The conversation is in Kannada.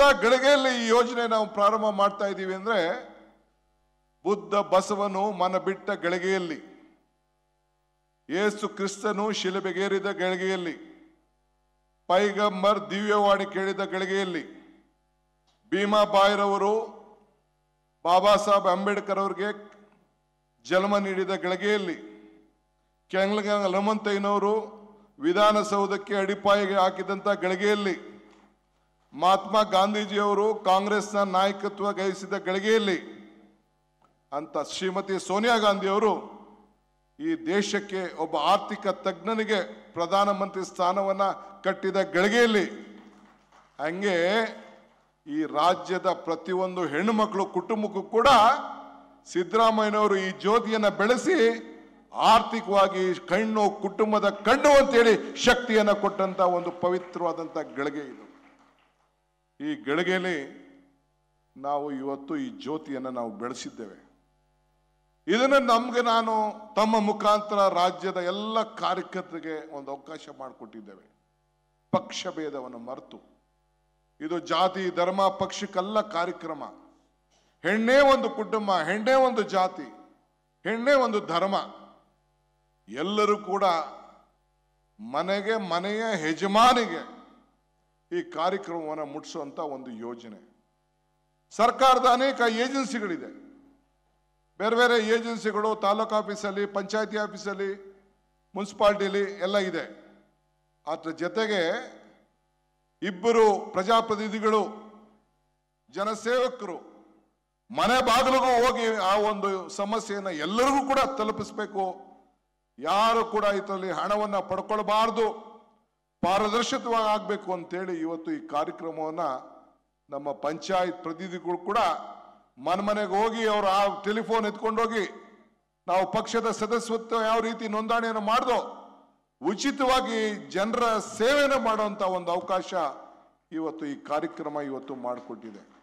ಇಂಥ ಗಳಿಗೆಯಲ್ಲಿ ಈ ಯೋಜನೆ ನಾವು ಪ್ರಾರಂಭ ಮಾಡ್ತಾ ಇದ್ದೀವಿ ಅಂದ್ರೆ ಬುದ್ಧ ಬಸವನು ಮನ ಬಿಟ್ಟ ಗಳಿಗೆಯಲ್ಲಿ ಏಸು ಕ್ರಿಸ್ತನು ಶಿಲೆಬೆಗೇರಿದ ಗಳಿಗೆಯಲ್ಲಿ ಪೈಗಂಬರ್ ದಿವ್ಯವಾಣಿ ಕೇಳಿದ ಗಳಿಗೆಯಲ್ಲಿ ಬಾಯ್ರವರು ಬಾಬಾ ಸಾಹೇಬ್ ಅಂಬೇಡ್ಕರ್ ಅವರಿಗೆ ಜನ್ಮ ನೀಡಿದ ಗಳಿಗೆಯಲ್ಲಿ ಕೆಂಗ್ಲಗಂಗ್ ಹನುಮಂತಯ್ಯನವರು ವಿಧಾನಸೌಧಕ್ಕೆ ಅಡಿಪಾಯಿಗೆ ಹಾಕಿದಂಥ ಗಳಿಗೆಯಲ್ಲಿ ಮಹಾತ್ಮ ಗಾಂಧೀಜಿಯವರು ಕಾಂಗ್ರೆಸ್ನ ನಾಯಕತ್ವ ಗಹಿಸಿದ ಗಳಿಗೆಯಲ್ಲಿ ಅಂತ ಶ್ರೀಮತಿ ಸೋನಿಯಾ ಗಾಂಧಿಯವರು ಈ ದೇಶಕ್ಕೆ ಒಬ್ಬ ಆರ್ಥಿಕ ತಜ್ಞನಿಗೆ ಪ್ರಧಾನಮಂತ್ರಿ ಸ್ಥಾನವನ್ನು ಕಟ್ಟಿದ ಗಳಿಗೆಯಲ್ಲಿ ಹಂಗೆ ಈ ರಾಜ್ಯದ ಪ್ರತಿಯೊಂದು ಹೆಣ್ಣುಮಕ್ಕಳು ಕುಟುಂಬಕ್ಕೂ ಕೂಡ ಸಿದ್ದರಾಮಯ್ಯನವರು ಈ ಜ್ಯೋತಿಯನ್ನು ಬೆಳೆಸಿ ಆರ್ಥಿಕವಾಗಿ ಕಣ್ಣು ಕುಟುಂಬದ ಕಣ್ಣು ಅಂತೇಳಿ ಶಕ್ತಿಯನ್ನು ಕೊಟ್ಟಂತ ಒಂದು ಪವಿತ್ರವಾದಂಥ ಗಳಿಗೆ ಇದು ಈ ಗಳಿಗೆಯಲ್ಲಿ ನಾವು ಇವತ್ತು ಈ ಜ್ಯೋತಿಯನ್ನು ನಾವು ಬೆಳೆಸಿದ್ದೇವೆ ಇದನ್ನು ನಮಗೆ ನಾನು ತಮ್ಮ ಮುಖಾಂತರ ರಾಜ್ಯದ ಎಲ್ಲ ಕಾರ್ಯಕರ್ತರಿಗೆ ಒಂದು ಅವಕಾಶ ಮಾಡಿಕೊಟ್ಟಿದ್ದೇವೆ ಪಕ್ಷ ಭೇದವನ್ನು ಮರೆತು ಇದು ಜಾತಿ ಧರ್ಮ ಪಕ್ಷಕ್ಕೆಲ್ಲ ಕಾರ್ಯಕ್ರಮ ಹೆಣ್ಣೇ ಒಂದು ಕುಟುಂಬ ಹೆಣ್ಣೇ ಒಂದು ಜಾತಿ ಹೆಣ್ಣೇ ಒಂದು ಧರ್ಮ ಎಲ್ಲರೂ ಕೂಡ ಮನೆಗೆ ಮನೆಯ ಯಜಮಾನಿಗೆ ಈ ಕಾರ್ಯಕ್ರಮವನ್ನು ಮುಟ್ಟಿಸುವಂಥ ಒಂದು ಯೋಜನೆ ಸರ್ಕಾರದ ಅನೇಕ ಏಜೆನ್ಸಿಗಳಿದೆ ಬೇರೆ ಬೇರೆ ಏಜೆನ್ಸಿಗಳು ತಾಲೂಕು ಆಫೀಸಲ್ಲಿ ಪಂಚಾಯತಿ ಆಫೀಸಲ್ಲಿ ಮುನ್ಸಿಪಾಲ್ಟಿಲಿ ಎಲ್ಲ ಇದೆ ಅದರ ಜೊತೆಗೆ ಇಬ್ಬರು ಪ್ರಜಾಪ್ರತಿನಿಧಿಗಳು ಜನಸೇವಕರು ಮನೆ ಬಾಗಿಲಿಗೂ ಹೋಗಿ ಆ ಒಂದು ಸಮಸ್ಯೆಯನ್ನು ಎಲ್ಲರಿಗೂ ಕೂಡ ತಲುಪಿಸಬೇಕು ಯಾರು ಕೂಡ ಇದರಲ್ಲಿ ಹಣವನ್ನು ಪಡ್ಕೊಳ್ಬಾರ್ದು ಪಾರದರ್ಶಕವಾಗಿ ಆಗಬೇಕು ಅಂತೇಳಿ ಇವತ್ತು ಈ ಕಾರ್ಯಕ್ರಮವನ್ನು ನಮ್ಮ ಪಂಚಾಯತ್ ಪ್ರತಿನಿಧಿಗಳು ಕೂಡ ಮನೆಗೆ ಹೋಗಿ ಅವರು ಆ ಟೆಲಿಫೋನ್ ಎತ್ಕೊಂಡೋಗಿ ನಾವು ಪಕ್ಷದ ಸದಸ್ಯತ್ವ ಯಾವ ರೀತಿ ನೋಂದಣಿಯನ್ನು ಮಾಡ್ದೋ ಉಚಿತವಾಗಿ ಜನರ ಸೇವೆಯನ್ನು ಮಾಡುವಂಥ ಒಂದು ಅವಕಾಶ ಇವತ್ತು ಈ ಕಾರ್ಯಕ್ರಮ ಇವತ್ತು ಮಾಡಿಕೊಟ್ಟಿದೆ